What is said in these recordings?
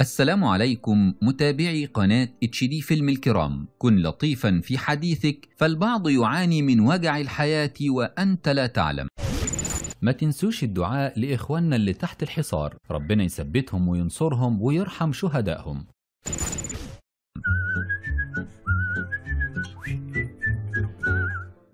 السلام عليكم متابعي قناة اتش دي فيلم الكرام كن لطيفا في حديثك فالبعض يعاني من وجع الحياة وأنت لا تعلم ما تنسوش الدعاء لإخواننا اللي تحت الحصار ربنا يثبتهم وينصرهم ويرحم شهدائهم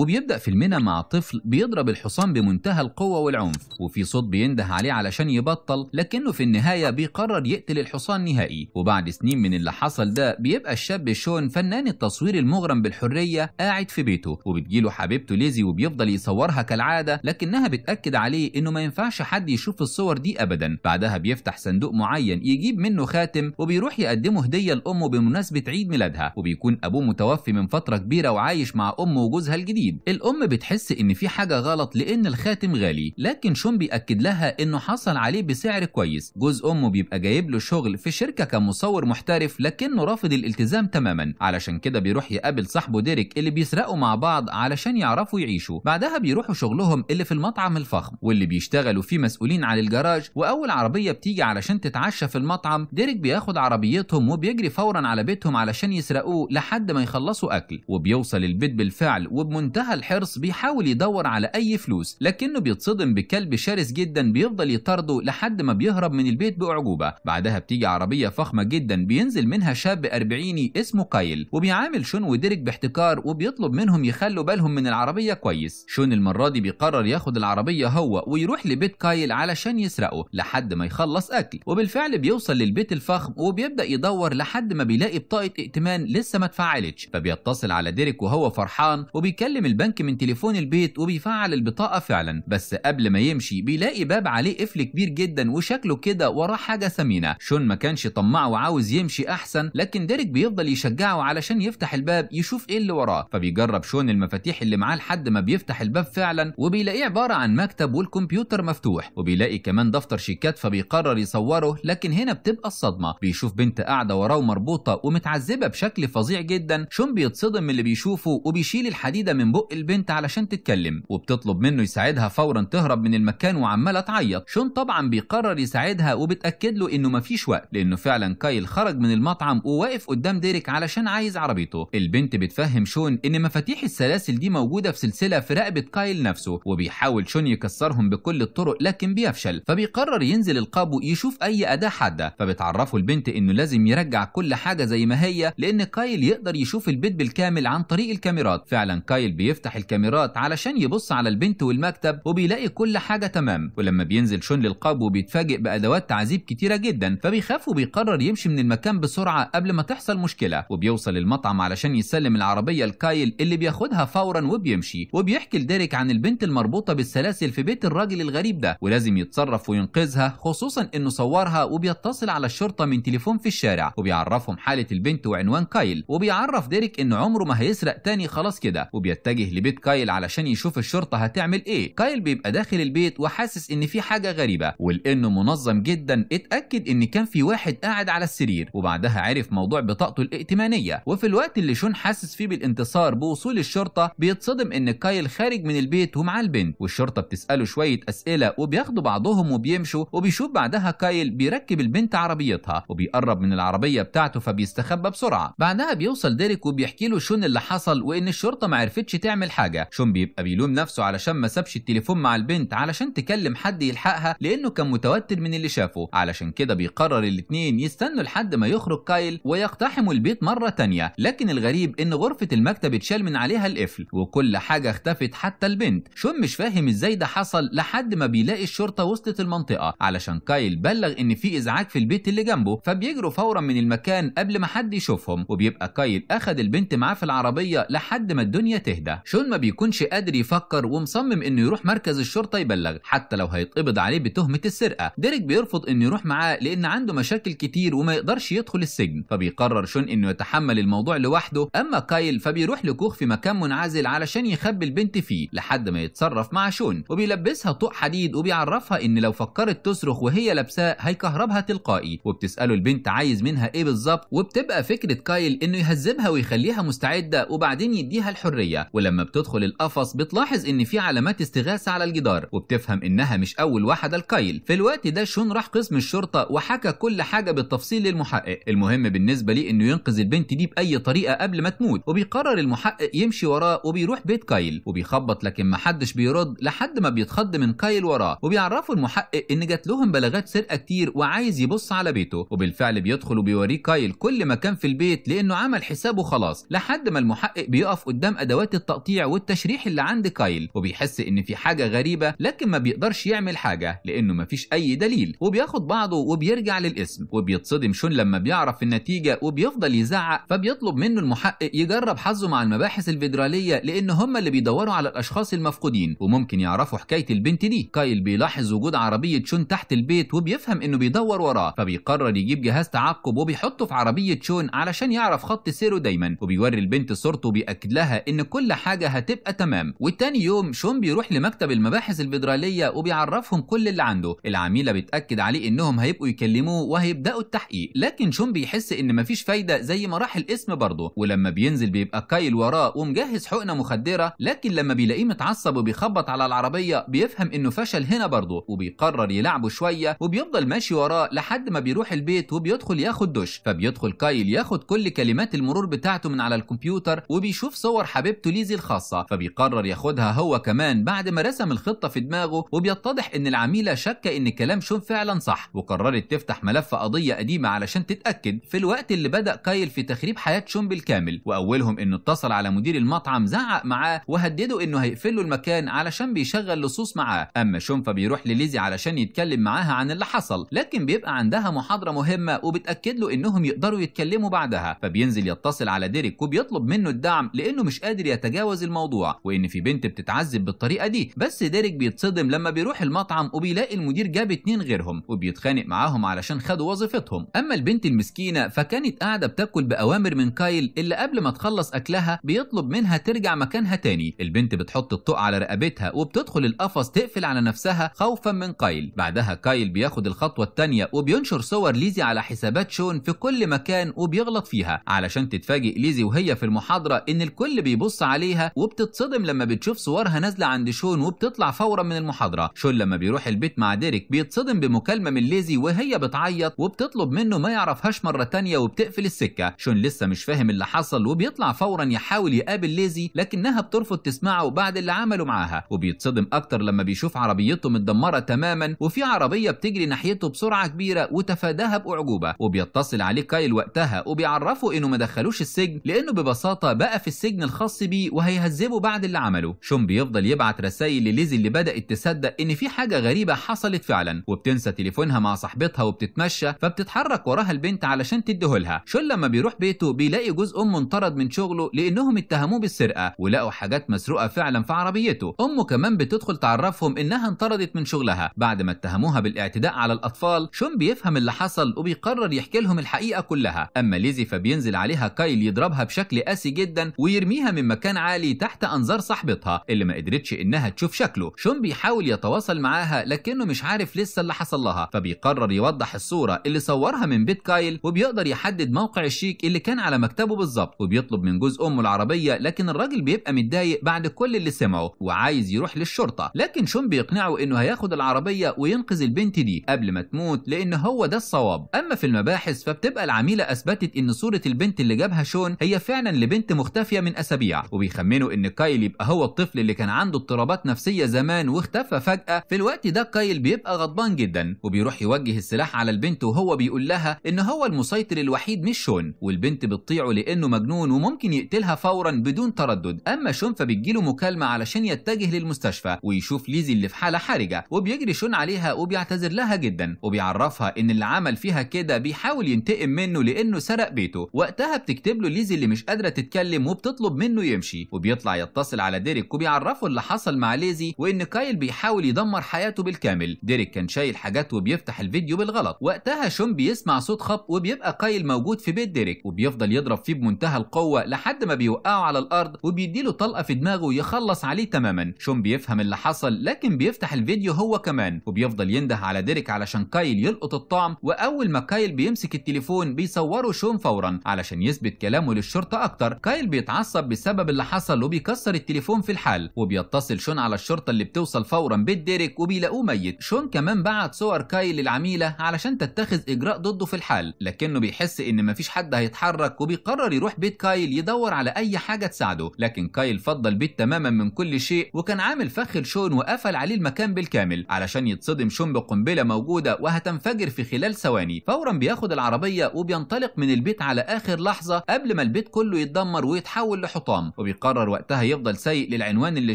وبيبدأ فيلمنا مع طفل بيضرب الحصان بمنتهى القوة والعنف وفي صوت بينده عليه علشان يبطل لكنه في النهاية بيقرر يقتل الحصان نهائي وبعد سنين من اللي حصل ده بيبقى الشاب شون فنان التصوير المغرم بالحرية قاعد في بيته وبتجيله حبيبته ليزي وبيفضل يصورها كالعادة لكنها بتأكد عليه إنه ما ينفعش حد يشوف الصور دي أبدا بعدها بيفتح صندوق معين يجيب منه خاتم وبيروح يقدمه هدية لأمه بمناسبة عيد ميلادها وبيكون أبوه متوفي من فترة كبيرة وعايش مع أمه وجوزها الجديد الخطيب الام بتحس ان في حاجه غلط لان الخاتم غالي لكن شون بيأكد لها انه حصل عليه بسعر كويس جوز امه بيبقى جايب له شغل في شركه كمصور محترف لكنه رافض الالتزام تماما علشان كده بيروح يقابل صاحبه ديريك اللي بيسرقوا مع بعض علشان يعرفوا يعيشوا بعدها بيروحوا شغلهم اللي في المطعم الفخم واللي بيشتغلوا فيه مسؤولين عن الجراج واول عربيه بتيجي علشان تتعشى في المطعم ديريك بياخد عربيتهم وبيجري فورا على بيتهم علشان يسرقوه لحد ما يخلصوا اكل وبيوصل البيت بالفعل وبمنتهى منتهى الحرص بيحاول يدور على أي فلوس لكنه بيتصدم بكلب شرس جدا بيفضل يطارده لحد ما بيهرب من البيت بأعجوبة بعدها بتيجي عربية فخمة جدا بينزل منها شاب أربعيني اسمه كايل وبيعامل شون وديريك باحتكار وبيطلب منهم يخلوا بالهم من العربية كويس شون المرة دي بيقرر ياخد العربية هو ويروح لبيت كايل علشان يسرقه لحد ما يخلص أكل وبالفعل بيوصل للبيت الفخم وبيبدأ يدور لحد ما بيلاقي بطاقة ائتمان لسه ما اتفعلتش فبيتصل على ديريك وهو فرحان وبيكلم بيكلم البنك من تليفون البيت وبيفعل البطاقه فعلا بس قبل ما يمشي بيلاقي باب عليه قفل كبير جدا وشكله كده وراه حاجه ثمينه شون ما كانش طماع وعاوز يمشي احسن لكن ديريك بيفضل يشجعه علشان يفتح الباب يشوف ايه اللي وراه فبيجرب شون المفاتيح اللي معاه لحد ما بيفتح الباب فعلا وبيلاقيه عباره عن مكتب والكمبيوتر مفتوح وبيلاقي كمان دفتر شيكات فبيقرر يصوره لكن هنا بتبقى الصدمه بيشوف بنت قاعده وراه ومربوطة ومتعذبه بشكل فظيع جدا شون بيتصدم من اللي بيشوفه وبيشيل الحديده من بق البنت علشان تتكلم وبتطلب منه يساعدها فورا تهرب من المكان وعماله تعيط شون طبعا بيقرر يساعدها وبتاكد له انه مفيش وقت لانه فعلا كايل خرج من المطعم وواقف قدام ديريك علشان عايز عربيته البنت بتفهم شون ان مفاتيح السلاسل دي موجوده في سلسله في رقبه كايل نفسه وبيحاول شون يكسرهم بكل الطرق لكن بيفشل فبيقرر ينزل القابو يشوف اي اداه حاده فبتعرفه البنت انه لازم يرجع كل حاجه زي ما هي لان كايل يقدر يشوف البيت بالكامل عن طريق الكاميرات فعلا كايل بيفتح الكاميرات علشان يبص على البنت والمكتب وبيلاقي كل حاجه تمام ولما بينزل شون للقبو بيتفاجئ بادوات تعذيب كتيره جدا فبيخاف وبيقرر يمشي من المكان بسرعه قبل ما تحصل مشكله وبيوصل المطعم علشان يسلم العربيه لكايل اللي بياخدها فورا وبيمشي وبيحكي لديريك عن البنت المربوطه بالسلاسل في بيت الراجل الغريب ده ولازم يتصرف وينقذها خصوصا انه صورها وبيتصل على الشرطه من تليفون في الشارع وبيعرفهم حاله البنت وعنوان كايل وبيعرف ديريك ان عمره ما هيسرق تاني خلاص كده وبيت بيتجه لبيت كايل علشان يشوف الشرطه هتعمل ايه كايل بيبقى داخل البيت وحاسس ان في حاجه غريبه ولانه منظم جدا اتاكد ان كان في واحد قاعد على السرير وبعدها عرف موضوع بطاقته الائتمانيه وفي الوقت اللي شون حاسس فيه بالانتصار بوصول الشرطه بيتصدم ان كايل خارج من البيت ومعاه البنت والشرطه بتساله شويه اسئله وبياخدوا بعضهم وبيمشوا وبيشوف بعدها كايل بيركب البنت عربيتها وبيقرب من العربيه بتاعته فبيستخبى بسرعه بعدها بيوصل ديريك وبيحكي له شون اللي حصل وان الشرطه ما عرفتش تعمل حاجه شون بيبقى بيلوم نفسه علشان ما سابش التليفون مع البنت علشان تكلم حد يلحقها لانه كان متوتر من اللي شافه علشان كده بيقرر الاتنين يستنوا لحد ما يخرج كايل ويقتحموا البيت مره تانية لكن الغريب ان غرفه المكتب اتشال من عليها القفل وكل حاجه اختفت حتى البنت شون مش فاهم ازاي ده حصل لحد ما بيلاقي الشرطه وصلت المنطقه علشان كايل بلغ ان في ازعاج في البيت اللي جنبه فبيجروا فورا من المكان قبل ما حد يشوفهم وبيبقى كايل اخد البنت معاه في العربيه لحد ما الدنيا تهدى ده شون ما بيكونش قادر يفكر ومصمم انه يروح مركز الشرطه يبلغ حتى لو هيتقبض عليه بتهمه السرقه ديريك بيرفض انه يروح معاه لان عنده مشاكل كتير وما يقدرش يدخل السجن فبيقرر شون انه يتحمل الموضوع لوحده اما كايل فبيروح لكوخ في مكان منعزل علشان يخبي البنت فيه لحد ما يتصرف مع شون وبيلبسها طوق حديد وبيعرفها ان لو فكرت تصرخ وهي لابساه هيكهربها تلقائي وبتساله البنت عايز منها ايه بالظبط وبتبقى فكره كايل انه يهذبها ويخليها مستعده وبعدين يديها الحريه ولما بتدخل القفص بتلاحظ ان في علامات استغاثه على الجدار وبتفهم انها مش اول واحده الكايل في الوقت ده شون راح قسم الشرطه وحكى كل حاجه بالتفصيل للمحقق المهم بالنسبه ليه انه ينقذ البنت دي باي طريقه قبل ما تموت وبيقرر المحقق يمشي وراه وبيروح بيت كايل وبيخبط لكن محدش بيرد لحد ما بيتخض من كايل وراه وبيعرفوا المحقق ان جات لهم بلاغات سرقه كتير وعايز يبص على بيته وبالفعل بيدخل وبيوريه كايل كل مكان في البيت لانه عمل حسابه خلاص لحد ما المحقق بيقف قدام ادوات التقطيع والتشريح اللي عند كايل وبيحس ان في حاجه غريبه لكن ما بيقدرش يعمل حاجه لانه ما فيش اي دليل وبياخد بعضه وبيرجع للاسم وبيتصدم شون لما بيعرف النتيجه وبيفضل يزعق فبيطلب منه المحقق يجرب حظه مع المباحث الفيدراليه لان هم اللي بيدوروا على الاشخاص المفقودين وممكن يعرفوا حكايه البنت دي كايل بيلاحظ وجود عربيه شون تحت البيت وبيفهم انه بيدور وراه فبيقرر يجيب جهاز تعقب وبيحطه في عربيه شون علشان يعرف خط سيره دايما وبيوري البنت صورته وبيأكد لها ان كل حاجه هتبقى تمام والتاني يوم شون بيروح لمكتب المباحث الفيدراليه وبيعرفهم كل اللي عنده العميله بتاكد عليه انهم هيبقوا يكلموه وهيبداوا التحقيق لكن شون بيحس ان مفيش فايده زي ما راح الاسم برضه ولما بينزل بيبقى كايل وراه ومجهز حقنه مخدره لكن لما بيلاقيه متعصب وبيخبط على العربيه بيفهم انه فشل هنا برضه وبيقرر يلعبه شويه وبيفضل ماشي وراه لحد ما بيروح البيت وبيدخل ياخد دش فبيدخل كايل ياخد كل كلمات المرور بتاعته من على الكمبيوتر وبيشوف صور حبيبته ليه الانجليزي الخاصة فبيقرر ياخدها هو كمان بعد ما رسم الخطة في دماغه وبيتضح إن العميلة شاكة إن كلام شون فعلا صح وقررت تفتح ملف قضية قديمة علشان تتأكد في الوقت اللي بدأ كايل في تخريب حياة شون بالكامل وأولهم إنه اتصل على مدير المطعم زعق معاه وهدده إنه هيقفل له المكان علشان بيشغل لصوص معاه أما شون فبيروح لليزي علشان يتكلم معاها عن اللي حصل لكن بيبقى عندها محاضرة مهمة وبتأكد له إنهم يقدروا يتكلموا بعدها فبينزل يتصل على ديريك وبيطلب منه الدعم لأنه مش قادر يتجاوز يتجاوز الموضوع وان في بنت بتتعذب بالطريقه دي بس ديريك بيتصدم لما بيروح المطعم وبيلاقي المدير جاب اتنين غيرهم وبيتخانق معاهم علشان خدوا وظيفتهم اما البنت المسكينه فكانت قاعده بتاكل باوامر من كايل اللي قبل ما تخلص اكلها بيطلب منها ترجع مكانها تاني البنت بتحط الطوق على رقبتها وبتدخل القفص تقفل على نفسها خوفا من كايل بعدها كايل بياخد الخطوه الثانيه وبينشر صور ليزي على حسابات شون في كل مكان وبيغلط فيها علشان تتفاجئ ليزي وهي في المحاضره ان الكل بيبص على عليها وبتتصدم لما بتشوف صورها نازله عند شون وبتطلع فورا من المحاضره شون لما بيروح البيت مع ديريك بيتصدم بمكالمه من ليزي وهي بتعيط وبتطلب منه ما يعرفهاش مره تانية وبتقفل السكه شون لسه مش فاهم اللي حصل وبيطلع فورا يحاول يقابل ليزي لكنها بترفض تسمعه بعد اللي عمله معاها وبيتصدم اكتر لما بيشوف عربيته متدمره تماما وفي عربيه بتجري ناحيته بسرعه كبيره وتفاداها باعجوبه وبيتصل عليه كايل وقتها وبيعرفه انه ما دخلوش السجن لانه ببساطه بقى في السجن الخاص بيه وهيهذبه بعد اللي عمله شون بيفضل يبعت رسائل لليزي اللي بدأت تصدق إن في حاجة غريبة حصلت فعلا وبتنسى تليفونها مع صاحبتها وبتتمشى فبتتحرك وراها البنت علشان تديهولها شون لما بيروح بيته بيلاقي جزء أمه انطرد من شغله لأنهم اتهموه بالسرقة ولقوا حاجات مسروقة فعلا في عربيته أمه كمان بتدخل تعرفهم إنها انطردت من شغلها بعد ما اتهموها بالاعتداء على الأطفال شون بيفهم اللي حصل وبيقرر يحكي لهم الحقيقة كلها أما ليزي فبينزل عليها كايل يضربها بشكل قاسي جدا ويرميها من مكان عالي تحت انظار صاحبتها اللي ما قدرتش انها تشوف شكله شون بيحاول يتواصل معاها لكنه مش عارف لسه اللي حصل لها فبيقرر يوضح الصوره اللي صورها من بيت كايل وبيقدر يحدد موقع الشيك اللي كان على مكتبه بالظبط وبيطلب من جوز امه العربيه لكن الراجل بيبقى متضايق بعد كل اللي سمعه وعايز يروح للشرطه لكن شون بيقنعه انه هياخد العربيه وينقذ البنت دي قبل ما تموت لان هو ده الصواب اما في المباحث فبتبقى العميله اثبتت ان صوره البنت اللي جابها شون هي فعلا لبنت مختفيه من اسابيع وبي بيخمنوا ان كايل يبقى هو الطفل اللي كان عنده اضطرابات نفسيه زمان واختفى فجاه في الوقت ده كايل بيبقى غضبان جدا وبيروح يوجه السلاح على البنت وهو بيقول لها ان هو المسيطر الوحيد مش شون والبنت بتطيعه لانه مجنون وممكن يقتلها فورا بدون تردد اما شون له مكالمه علشان يتجه للمستشفى ويشوف ليزي اللي في حاله حرجه وبيجري شون عليها وبيعتذر لها جدا وبيعرفها ان اللي عمل فيها كده بيحاول ينتقم منه لانه سرق بيته وقتها بتكتب له ليزي اللي مش قادره تتكلم وبتطلب منه يمشي ماشي وبيطلع يتصل على ديريك وبيعرفه اللي حصل مع ليزي وان كايل بيحاول يدمر حياته بالكامل ديريك كان شايل حاجات وبيفتح الفيديو بالغلط وقتها شون بيسمع صوت خب وبيبقى كايل موجود في بيت ديريك وبيفضل يضرب فيه بمنتهى القوه لحد ما بيوقعه على الارض وبيديله طلقه في دماغه يخلص عليه تماما شون بيفهم اللي حصل لكن بيفتح الفيديو هو كمان وبيفضل ينده على ديريك علشان كايل يلقط الطعم واول ما كايل بيمسك التليفون بيصوره شون فورا علشان يثبت كلامه للشرطه اكتر كايل بيتعصب بسبب اللي اللي حصل وبيكسر التليفون في الحال وبيتصل شون على الشرطه اللي بتوصل فورا بيت ديريك وبيلاقوه ميت شون كمان بعت صور كاي للعميله علشان تتخذ اجراء ضده في الحال لكنه بيحس ان مفيش حد هيتحرك وبيقرر يروح بيت كايل يدور على اي حاجه تساعده لكن كايل فضى البيت تماما من كل شيء وكان عامل فخ لشون وقفل عليه المكان بالكامل علشان يتصدم شون بقنبله موجوده وهتنفجر في خلال ثواني فورا بياخد العربيه وبينطلق من البيت على اخر لحظه قبل ما البيت كله يتدمر ويتحول لحطام وبيقرر وقتها يفضل سايق للعنوان اللي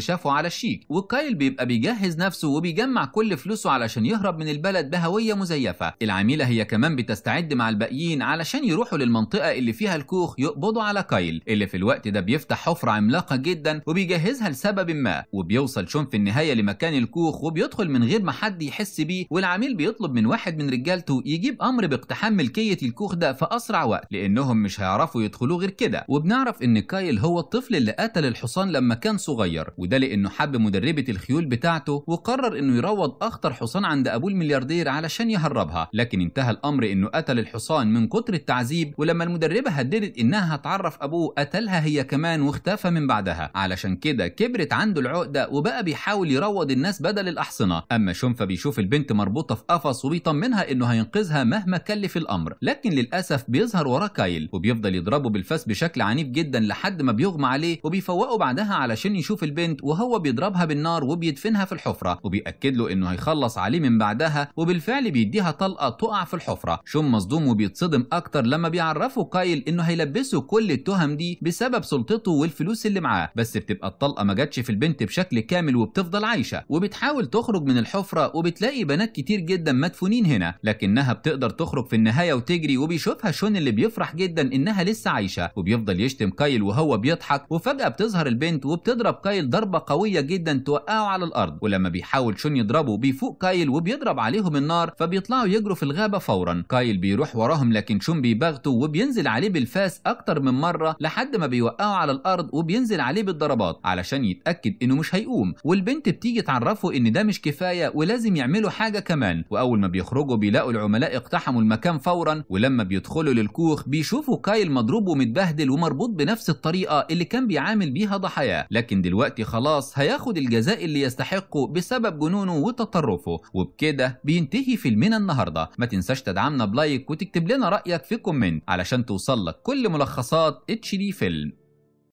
شافه على الشيك وكايل بيبقى بيجهز نفسه وبيجمع كل فلوسه علشان يهرب من البلد بهويه مزيفه العميله هي كمان بتستعد مع الباقيين علشان يروحوا للمنطقه اللي فيها الكوخ يقبضوا على كايل اللي في الوقت ده بيفتح حفره عملاقه جدا وبيجهزها لسبب ما وبيوصل شون في النهايه لمكان الكوخ وبيدخل من غير ما حد يحس بيه والعميل بيطلب من واحد من رجالته يجيب امر باقتحام ملكيه الكوخ ده في اسرع وقت لانهم مش هيعرفوا يدخلوه غير كده وبنعرف ان كايل هو الطفل اللي قتل الحصان لما كان صغير وده لانه حب مدربه الخيول بتاعته وقرر انه يروض اخطر حصان عند ابوه الملياردير علشان يهربها لكن انتهى الامر انه قتل الحصان من كتر التعذيب ولما المدربه هددت انها هتعرف ابوه قتلها هي كمان واختفى من بعدها علشان كده كبرت عنده العقده وبقى بيحاول يروض الناس بدل الاحصنه اما شنفه بيشوف البنت مربوطه في قفص وبيطمنها انه هينقذها مهما كلف الامر لكن للاسف بيظهر وراه كايل وبيفضل يضربه بالفاس بشكل عنيف جدا لحد ما بيغمى عليه عليه وبيفوقه بعدها علشان يشوف البنت وهو بيضربها بالنار وبيدفنها في الحفره وبيأكد له انه هيخلص عليه من بعدها وبالفعل بيديها طلقه تقع في الحفره شون مصدوم وبيتصدم اكتر لما بيعرفه كايل انه هيلبسه كل التهم دي بسبب سلطته والفلوس اللي معاه بس بتبقى الطلقه ما جاتش في البنت بشكل كامل وبتفضل عايشه وبتحاول تخرج من الحفره وبتلاقي بنات كتير جدا مدفونين هنا لكنها بتقدر تخرج في النهايه وتجري وبيشوفها شون اللي بيفرح جدا انها لسه عايشه وبيفضل يشتم كايل وهو بيضحك وفي وفجأة بتظهر البنت وبتضرب كايل ضربة قوية جدا توقعه على الأرض ولما بيحاول شون يضربه بيفوق كايل وبيضرب عليهم النار فبيطلعوا يجروا في الغابة فورا كايل بيروح وراهم لكن شون بيبغته وبينزل عليه بالفاس أكتر من مرة لحد ما بيوقعه على الأرض وبينزل عليه بالضربات علشان يتأكد إنه مش هيقوم والبنت بتيجي تعرفه إن ده مش كفاية ولازم يعملوا حاجة كمان وأول ما بيخرجوا بيلاقوا العملاء اقتحموا المكان فورا ولما بيدخلوا للكوخ بيشوفوا كايل مضروب ومتبهدل ومربوط بنفس الطريقة اللي كان بي بيعامل بيها ضحايا لكن دلوقتي خلاص هياخد الجزاء اللي يستحقه بسبب جنونه وتطرفه وبكده بينتهي فيلمنا النهارده ما تنساش تدعمنا بلايك وتكتب لنا رايك في كومنت علشان توصل لك كل ملخصات اتش دي فيلم